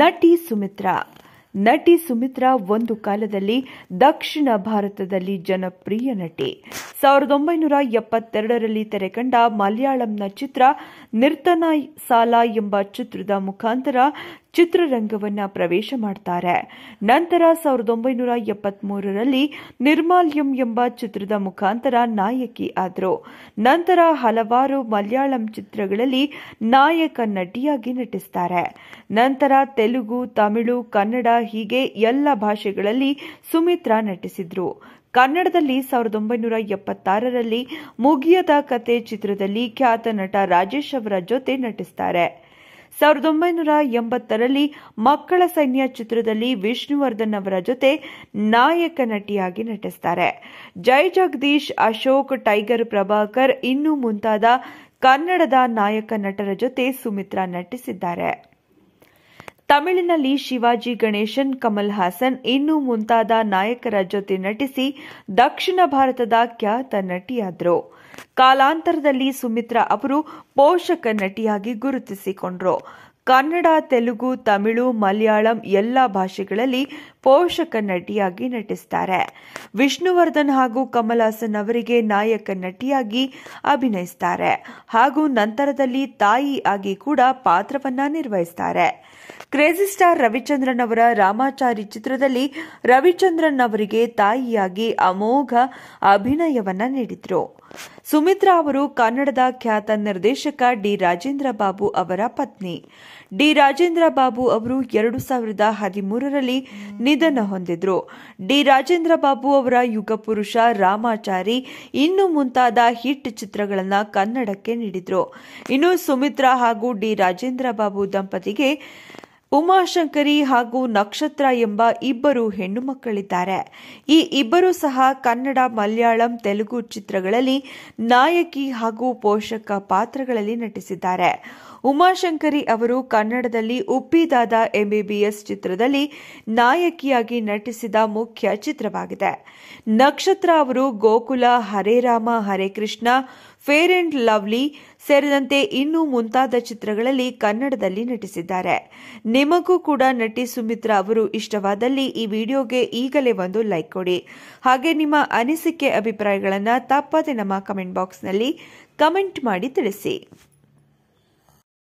ನಟಿ ಸುಮಿತ್ರಾ ನಟಿ ಸುಮಿತ್ರಾ ಒಂದು ಕಾಲದಲ್ಲಿ ದಕ್ಷಿಣ ಭಾರತದಲ್ಲಿ ಜನಪ್ರಿಯ ನಟಿ ಸಾವಿರದ ಒಂಬೈನೂರ ಎಪ್ಪತ್ತೆರಡರಲ್ಲಿ ತೆರೆಕಂಡ ಮಲಯಾಳಂನ ಚಿತ್ರ ನಿರ್ತನ ಸಾಲ ಎಂಬ ಚಿತ್ರದ ಮುಖಾಂತರ ಚಿತ್ರರಂಗವನ್ನ ಪ್ರವೇಶ ಮಾಡ್ತಾರೆ ನಂತರ ಸಾವಿರದ ಒಂಬೈನೂರ ಎಪ್ಪತ್ಮೂರರಲ್ಲಿ ನಿರ್ಮಾಲ್ಯಂ ಎಂಬ ಚಿತ್ರದ ಮುಖಾಂತರ ನಾಯಕಿ ಆದರು ನಂತರ ಹಲವಾರು ಮಲಯಾಳಂ ಚಿತ್ರಗಳಲ್ಲಿ ನಾಯಕ ನಟಿಯಾಗಿ ನಟಿಸ್ತಾರೆ ನಂತರ ತೆಲುಗು ತಮಿಳು ಕನ್ನಡ ಹೀಗೆ ಎಲ್ಲ ಭಾಷೆಗಳಲ್ಲಿ ಸುಮಿತ್ರಾ ನಟಿಸಿದ್ರು ಕನ್ನಡದಲ್ಲಿ ಸಾವಿರದ ಒಂಬೈನೂರ ಎಪ್ಪತ್ತಾರರಲ್ಲಿ ಮುಗಿಯದ ಕತೆ ಚಿತ್ರದಲ್ಲಿ ಖ್ಯಾತ ನಟ ರಾಜೇಶ್ ಅವರ ಜೊತೆ ನಟಿಸ್ತಾರೆ ಸಾವಿರದ ಒಂಬೈನೂರ ಎಂಬತ್ತರಲ್ಲಿ ಮಕ್ಕಳ ಸೈನ್ಯ ಚಿತ್ರದಲ್ಲಿ ವಿಷ್ಣುವರ್ಧನ್ ಅವರ ಜೊತೆ ನಾಯಕ ನಟಿಯಾಗಿ ನಟಿಸ್ತಾರೆ ಜೈ ಜಗದೀಶ್ ಅಶೋಕ್ ಟೈಗರ್ ಪ್ರಭಾಕರ್ ಇನ್ನೂ ಮುಂತಾದ ಕನ್ನಡದ ನಾಯಕ ನಟರ ಜೊತೆ ಸುಮಿತ್ರಾ ನಟಿಸಿದ್ದಾರೆ ತಮಿಳಿನಲ್ಲಿ ಶಿವಾಜಿ ಗಣೇಶನ್ ಕಮಲ್ ಹಾಸನ್ ಇನ್ನೂ ಮುಂತಾದ ನಾಯಕರ ಜೊತೆ ನಟಿಸಿ ದಕ್ಷಿಣ ಭಾರತದ ಖ್ಯಾತ ನಟಿಯಾದರು ಕಾಲಾಂತರದಲ್ಲಿ ಸುಮಿತ್ರಾ ಅವರು ಪೋಷಕ ನಟಿಯಾಗಿ ಗುರುತಿಸಿಕೊಂಡ್ರು ಕನ್ನಡ ತೆಲುಗು ತಮಿಳು ಮಲಯಾಳಂ ಎಲ್ಲ ಭಾಷೆಗಳಲ್ಲಿ ಪೋಷಕ ನಟಿಯಾಗಿ ನಟಿಸ್ತಾರೆ ವಿಷ್ಣುವರ್ಧನ್ ಹಾಗೂ ಕಮಲಾಸನ್ ಅವರಿಗೆ ನಾಯಕ ನಟಿಯಾಗಿ ಅಭಿನಯಿಸ್ತಾರೆ ಹಾಗೂ ನಂತರದಲ್ಲಿ ತಾಯಿ ಆಗಿ ಕೂಡ ಪಾತ್ರವನ್ನ ನಿರ್ವಹಿಸ್ತಾರೆ ಕ್ರೇಜಿ ಸ್ಟಾರ್ ರವಿಚಂದ್ರನ್ ಅವರ ರಾಮಾಚಾರಿ ಚಿತ್ರದಲ್ಲಿ ರವಿಚಂದ್ರನ್ ಅವರಿಗೆ ತಾಯಿಯಾಗಿ ಅಮೋಘ ಅಭಿನಯವನ್ನ ನೀಡಿದ್ರು ಸುಮಿತ್ರಾ ಅವರು ಕನ್ನಡದ ಖ್ಯಾತ ನಿರ್ದೇಶಕ ಡಿ ರಾಜೇಂದ್ರ ಬಾಬು ಅವರ ಪತ್ನಿ ಡಿ ರಾಜೇಂದ್ರ ಬಾಬು ಅವರು ಎರಡು ಸಾವಿರದ ಹದಿಮೂರರಲ್ಲಿ ನಿಧನ ಹೊಂದಿದ್ರು ಡಿ ರಾಜೇಂದ್ರ ಬಾಬು ಅವರ ಯುಗ ಪುರುಷ ರಾಮಾಚಾರಿ ಇನ್ನು ಮುಂತಾದ ಹಿಟ್ ಚಿತ್ರಗಳನ್ನು ಕನ್ನಡಕ್ಕೆ ನೀಡಿದ್ರು ಇನ್ನು ಸುಮಿತ್ರಾ ಹಾಗೂ ಡಿ ರಾಜೇಂದ್ರ ಬಾಬು ದಂಪತಿಗೆ ಉಮಾಶಂಕರಿ ಹಾಗೂ ನಕ್ಷತ್ರ ಎಂಬ ಇಬ್ಬರು ಹೆಣ್ಣು ಮಕ್ಕಳಿದ್ದಾರೆ ಈ ಇಬ್ಬರು ಸಹ ಕನ್ನಡ ಮಲಯಾಳಂ ತೆಲುಗು ಚಿತ್ರಗಳಲ್ಲಿ ನಾಯಕಿ ಹಾಗೂ ಪೋಷಕ ಪಾತ್ರಗಳಲ್ಲಿ ನಟಿಸಿದ್ದಾರೆ ಉಮಾಶಂಕರಿ ಅವರು ಕನ್ನಡದಲ್ಲಿ ಉಪ್ಪಿದಾದ ಎಂಬಿಬಿಎಸ್ ಚಿತ್ರದಲ್ಲಿ ನಾಯಕಿಯಾಗಿ ನಟಿಸಿದ ಮುಖ್ಯ ಚಿತ್ರವಾಗಿದೆ ನಕ್ಷತ್ರ ಅವರು Gokula Hare Rama ಹರೇಕೃಷ್ಣ fair and lovely ಸೇರಿದಂತೆ ಇನ್ನೂ ಮುಂತಾದ ಚಿತ್ರಗಳಲ್ಲಿ ಕನ್ನಡದಲ್ಲಿ ನಟಿಸಿದ್ದಾರೆ ನಿಮಗೂ ಕೂಡ ನಟಿ ಸುಮಿತ್ರಾ ಅವರು ಇಷ್ಟವಾದಲ್ಲಿ ಈ ವಿಡಿಯೋಗೆ ಈಗಲೇ ಒಂದು ಲೈಕ್ ಕೊಡಿ ಹಾಗೆ ನಿಮ್ಮ ಅನಿಸಿಕೆ ಅಭಿಪ್ರಾಯಗಳನ್ನು ತಪ್ಪದೆ ನಮ್ಮ ಕಮೆಂಟ್ ಬಾಕ್ಸ್ನಲ್ಲಿ ಕಮೆಂಟ್ ಮಾಡಿ ತಿಳಿಸಿ